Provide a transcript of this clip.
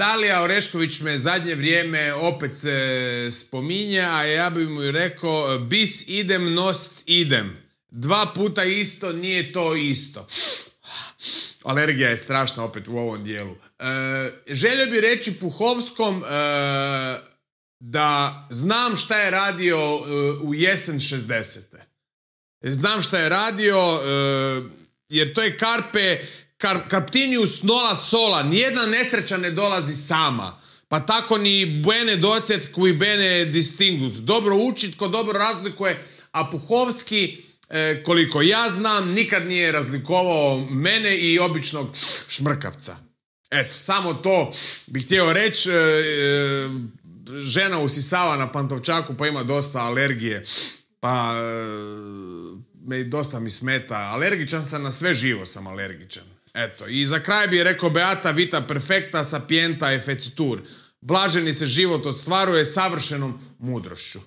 Dalija Orešković me zadnje vrijeme opet e, spominje, a ja bi mu rekao bis idem, nost idem. Dva puta isto nije to isto. Alergija je strašna opet u ovom dijelu. E, želio bi reći Puhovskom e, da znam šta je radio e, u jesen 60. Znam šta je radio e, jer to je Karpe Kar, nola sola, nijedna nesreća ne dolazi sama. Pa tako ni bene docet koji bene distingut. Dobro učit ko dobro razlikuje. A Puhovski, e, koliko ja znam, nikad nije razlikovao mene i običnog šmrkavca. Eto, samo to bih htio reći. E, e, žena usisava na pantovčaku pa ima dosta alergije. Pa, me dosta mi smeta. Alergičan sam na sve živo sam alergičan. Eto, i za kraj bi rekao Beata Vita Perfecta sapienta e Blaženi se život ostvaruje savršenom mudrošću.